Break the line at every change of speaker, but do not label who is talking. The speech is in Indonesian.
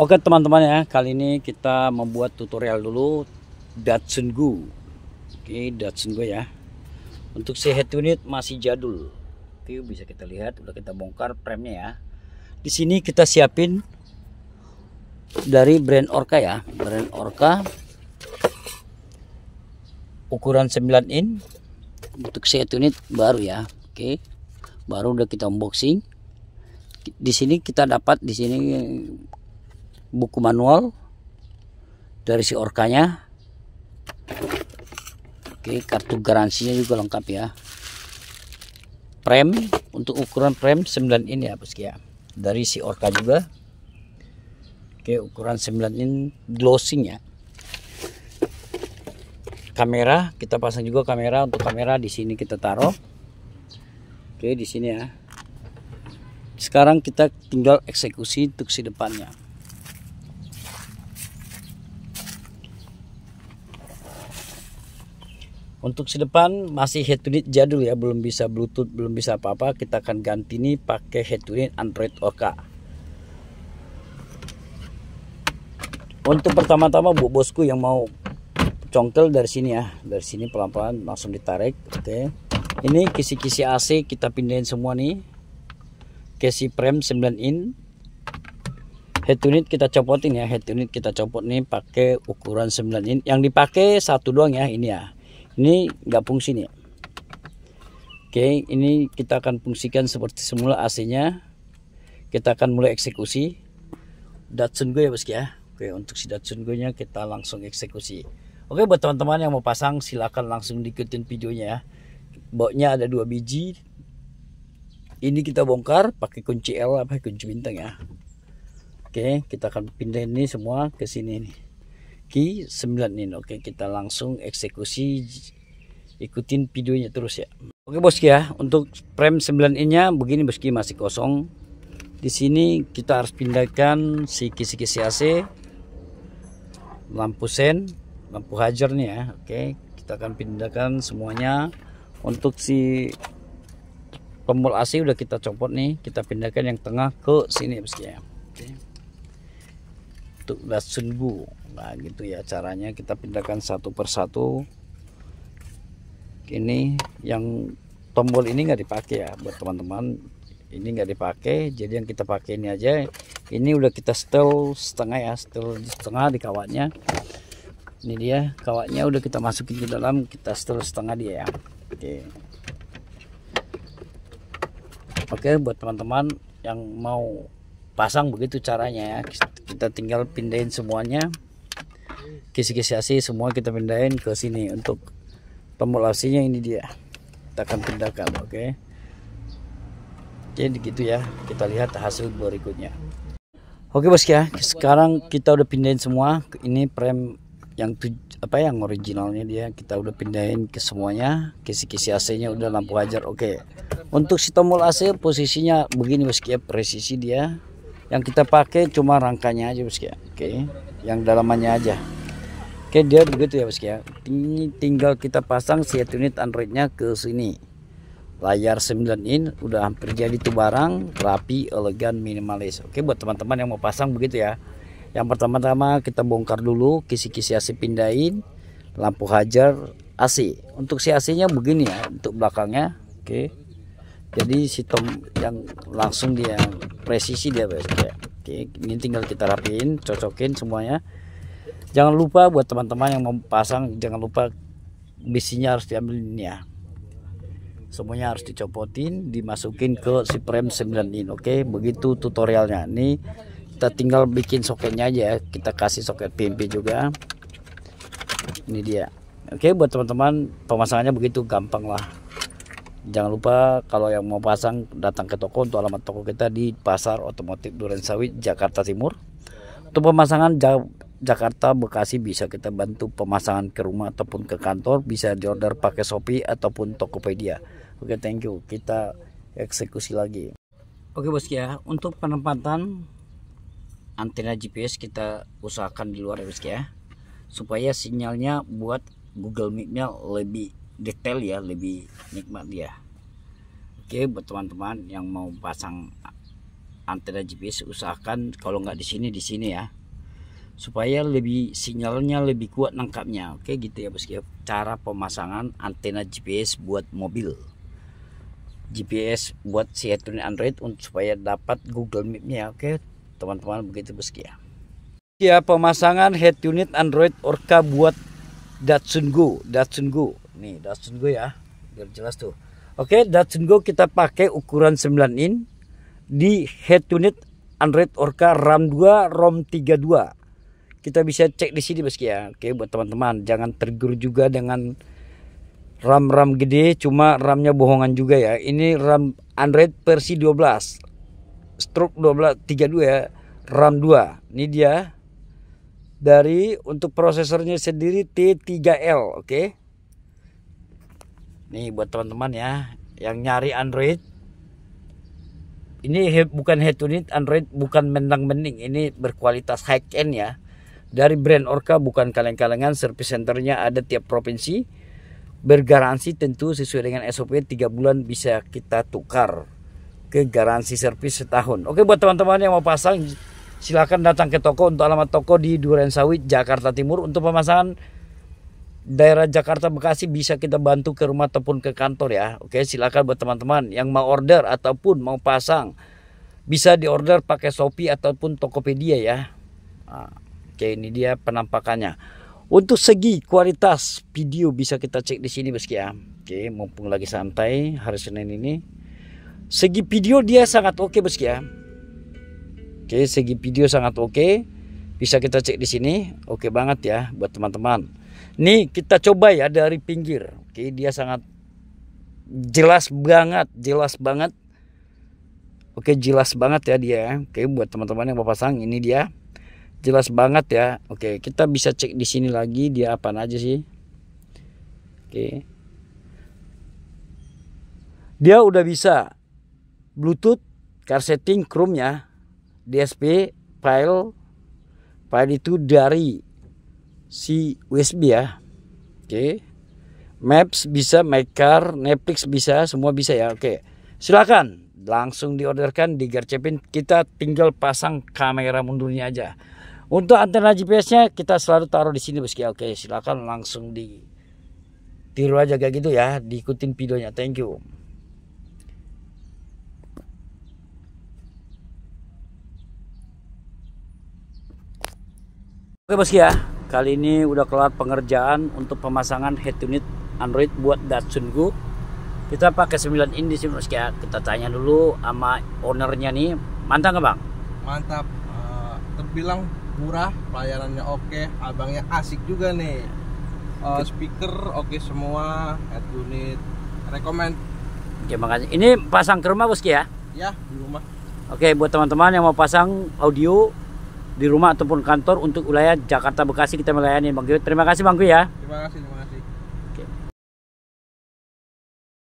Oke teman-teman ya, kali ini kita membuat tutorial dulu Datsun Go. Oke, Datsun Go ya. Untuk si head unit masih jadul. Oke, bisa kita lihat udah kita bongkar premnya ya. Di sini kita siapin dari brand Orca ya, brand Orca. Ukuran 9 in. Untuk si head unit baru ya. Oke. Baru udah kita unboxing. Di sini kita dapat di sini buku manual dari si orkanya oke kartu garansinya juga lengkap ya prem untuk ukuran prem 9 in ya bosku ya dari si orka juga oke ukuran 9 ini glossing ya kamera kita pasang juga kamera untuk kamera di sini kita taruh oke di sini ya sekarang kita tinggal eksekusi untuk si depannya Untuk sedepan masih head unit jadul ya, belum bisa Bluetooth, belum bisa apa-apa. Kita akan ganti ini pakai head unit Android Oka. Untuk pertama-tama bu bosku yang mau congkel dari sini ya, dari sini pelan-pelan langsung ditarik. Oke, ini kisi-kisi AC kita pindahin semua nih. Kisi Prem 9 in. Head unit kita copotin ya, head unit kita copot nih pakai ukuran 9 in. Yang dipakai satu doang ya ini ya ini nggak fungsi nih oke ini kita akan fungsikan seperti semula AC nya kita akan mulai eksekusi Datsun gue ya bos ya oke untuk si Datsun gue nya kita langsung eksekusi oke buat teman-teman yang mau pasang silahkan langsung diikutin videonya ya boknya ada dua biji ini kita bongkar pakai kunci L apa kunci bintang ya oke kita akan pindah ini semua ke sini nih Q9 ini oke kita langsung eksekusi ikutin videonya terus ya oke bosku ya untuk frame 9 innya nya begini bosku masih kosong di sini kita harus pindahkan si kisi-kisi AC lampu sen lampu hajar nih ya oke kita akan pindahkan semuanya untuk si tombol AC udah kita copot nih kita pindahkan yang tengah ke sini bosku ya oke untuk Datsungu nah gitu ya caranya kita pindahkan satu persatu ini yang tombol ini nggak dipakai ya buat teman-teman ini nggak dipakai jadi yang kita pakai ini aja ini udah kita setel setengah ya setel setengah di kawatnya ini dia kawatnya udah kita masukin ke dalam kita setel setengah dia ya oke oke buat teman-teman yang mau pasang begitu caranya ya kita tinggal pindahin semuanya kisi-kisi AC semua kita pindahin ke sini untuk pemulasinya ini dia kita akan pindahkan oke okay? jadi gitu ya kita lihat hasil berikutnya oke okay, bos ya sekarang kita udah pindahin semua ini frame yang apa yang originalnya dia kita udah pindahin ke semuanya kisi-kisi AC nya udah lampu hajar oke okay. untuk si tombol AC posisinya begini bos ya presisi dia yang kita pakai cuma rangkanya aja bosku ya oke yang dalamannya aja oke dia begitu ya bosku ya ini tinggal kita pasang set unit Androidnya ke sini layar 9 in udah hampir jadi tuh barang rapi elegan minimalis oke buat teman-teman yang mau pasang begitu ya yang pertama-tama kita bongkar dulu kisi-kisi AC pindahin lampu hajar AC untuk si AC nya begini ya untuk belakangnya oke okay jadi si Tom yang langsung dia presisi dia oke? ini tinggal kita rapiin cocokin semuanya jangan lupa buat teman-teman yang mau pasang jangan lupa misinya harus diambil ini ya semuanya harus dicopotin dimasukin ke si prem 9 in oke okay? begitu tutorialnya ini kita tinggal bikin soketnya aja ya kita kasih soket PMP juga ini dia oke okay, buat teman-teman pemasangannya begitu gampang lah Jangan lupa kalau yang mau pasang datang ke toko untuk alamat toko kita di Pasar Otomotif Duren Sawit Jakarta Timur. Untuk pemasangan Jakarta Bekasi bisa kita bantu pemasangan ke rumah ataupun ke kantor bisa diorder pakai Shopee ataupun Tokopedia. Oke, okay, thank you. Kita eksekusi lagi. Oke, Bos ya. Untuk penempatan antena GPS kita usahakan di luar ya, Bos ya. Supaya sinyalnya buat Google Meet-nya lebih detail ya lebih nikmat dia oke buat teman-teman yang mau pasang antena GPS usahakan kalau nggak di sini di sini ya supaya lebih sinyalnya lebih kuat nangkapnya oke gitu ya bosku cara pemasangan antena GPS buat mobil GPS buat si headphone Android untuk supaya dapat Google Map-nya ya. oke teman-teman begitu bosku ya ya pemasangan head unit Android Orca buat Datsun Go Datsun Go Nih Datsun Go ya, biar jelas tuh. Oke, okay, Datsun Go kita pakai ukuran 9 in di head unit Android Orca RAM 2 ROM 32. Kita bisa cek di sini meski ya. Oke, okay, buat teman-teman jangan tergur juga dengan RAM-RAM gede cuma RAM-nya bohongan juga ya. Ini RAM Android versi 12. Stroke 12 32 ya, RAM 2. Ini dia dari untuk prosesornya sendiri T3L, oke. Okay? Nih buat teman-teman ya yang nyari Android. Ini he, bukan head unit Android, bukan mendang-mending. Ini berkualitas high end ya. Dari brand Orca bukan kaleng-kalengan, service centernya ada tiap provinsi. Bergaransi tentu sesuai dengan SOP 3 bulan bisa kita tukar ke garansi servis setahun. Oke buat teman-teman yang mau pasang silahkan datang ke toko untuk alamat toko di Duren Sawit Jakarta Timur untuk pemasangan daerah Jakarta Bekasi bisa kita bantu ke rumah ataupun ke kantor ya. Oke, silakan buat teman-teman yang mau order ataupun mau pasang bisa diorder pakai Shopee ataupun Tokopedia ya. Ah, oke, ini dia penampakannya. Untuk segi kualitas video bisa kita cek di sini meski ya. Oke, mumpung lagi santai hari Senin ini. Segi video dia sangat oke okay, meski ya. Oke, segi video sangat oke. Bisa kita cek di sini. Oke banget ya buat teman-teman. Ini kita coba ya dari pinggir. Oke, dia sangat jelas banget, jelas banget. Oke, jelas banget ya dia. Oke, buat teman-teman yang mau pasang ini dia. Jelas banget ya. Oke, kita bisa cek di sini lagi dia apa aja sih. Oke. Dia udah bisa Bluetooth, car setting, Chrome ya, DSP, file, file itu dari si USB ya oke okay. Maps bisa, Maker, Netflix bisa, semua bisa ya. Oke, silakan langsung diorderkan, di Garcepin, Kita tinggal pasang kamera mundurnya aja. Untuk antena GPS-nya kita selalu taruh di sini bosku. Oke, silakan langsung di tiru aja kayak gitu ya, diikutin videonya. Thank you. Oke bosku ya. Kali ini udah kelar pengerjaan untuk pemasangan head unit Android buat Datsun Go. Kita pakai 9 in di sini ya. Kita tanya dulu sama ownernya nih. Mantap nggak bang? Mantap. Eh, terbilang murah, pelayanannya oke, abangnya asik juga nih. Uh, speaker oke okay semua, head unit rekomend. Oke makasih. Ini pasang ke rumah bos ya? Ya di rumah. Oke buat teman-teman yang mau pasang audio di rumah ataupun kantor untuk wilayah Jakarta Bekasi kita melayani Bang Terima kasih Bang ya. Terima kasih. Terima kasih.